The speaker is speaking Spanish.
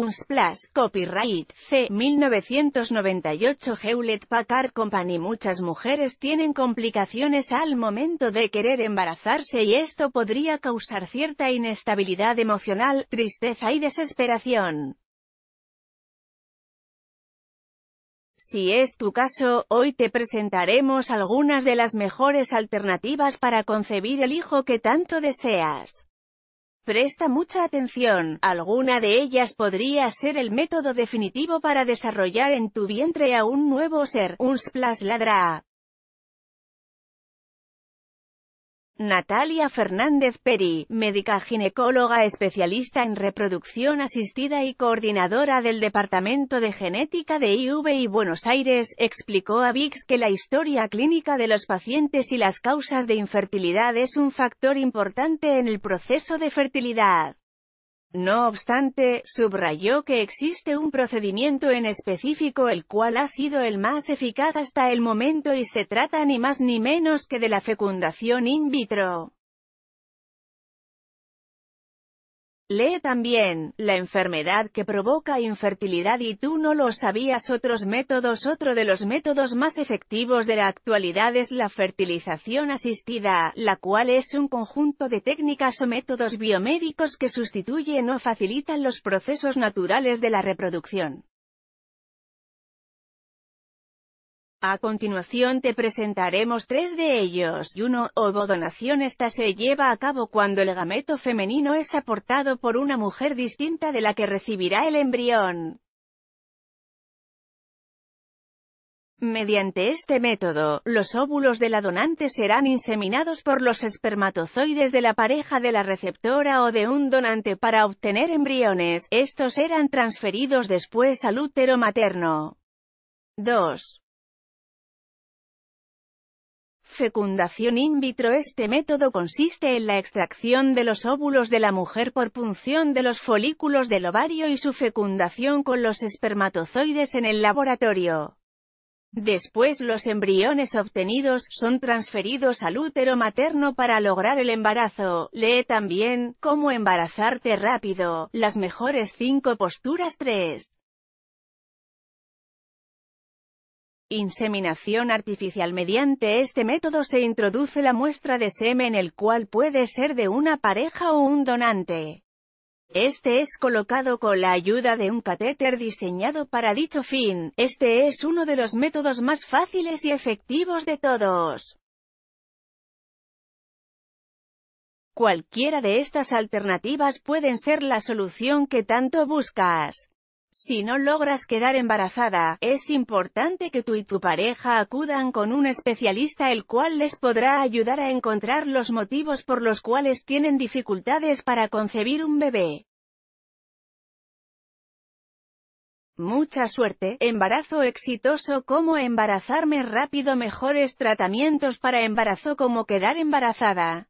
Unsplash, copyright, C. 1998 Hewlett Packard Company Muchas mujeres tienen complicaciones al momento de querer embarazarse y esto podría causar cierta inestabilidad emocional, tristeza y desesperación. Si es tu caso, hoy te presentaremos algunas de las mejores alternativas para concebir el hijo que tanto deseas. Presta mucha atención, alguna de ellas podría ser el método definitivo para desarrollar en tu vientre a un nuevo ser, un splash ladra. Natalia Fernández Peri, médica ginecóloga especialista en reproducción asistida y coordinadora del Departamento de Genética de y Buenos Aires, explicó a VIX que la historia clínica de los pacientes y las causas de infertilidad es un factor importante en el proceso de fertilidad. No obstante, subrayó que existe un procedimiento en específico el cual ha sido el más eficaz hasta el momento y se trata ni más ni menos que de la fecundación in vitro. Lee también, la enfermedad que provoca infertilidad y tú no lo sabías otros métodos Otro de los métodos más efectivos de la actualidad es la fertilización asistida, la cual es un conjunto de técnicas o métodos biomédicos que sustituyen o facilitan los procesos naturales de la reproducción. A continuación te presentaremos tres de ellos. y uno, Ovodonación Esta se lleva a cabo cuando el gameto femenino es aportado por una mujer distinta de la que recibirá el embrión. Mediante este método, los óvulos de la donante serán inseminados por los espermatozoides de la pareja de la receptora o de un donante para obtener embriones, estos serán transferidos después al útero materno. 2 fecundación in vitro Este método consiste en la extracción de los óvulos de la mujer por punción de los folículos del ovario y su fecundación con los espermatozoides en el laboratorio. Después los embriones obtenidos son transferidos al útero materno para lograr el embarazo. Lee también, Cómo embarazarte rápido, las mejores cinco posturas 3. Inseminación artificial Mediante este método se introduce la muestra de semen el cual puede ser de una pareja o un donante. Este es colocado con la ayuda de un catéter diseñado para dicho fin. Este es uno de los métodos más fáciles y efectivos de todos. Cualquiera de estas alternativas pueden ser la solución que tanto buscas. Si no logras quedar embarazada, es importante que tú y tu pareja acudan con un especialista el cual les podrá ayudar a encontrar los motivos por los cuales tienen dificultades para concebir un bebé. Mucha suerte, embarazo exitoso como embarazarme rápido mejores tratamientos para embarazo como quedar embarazada.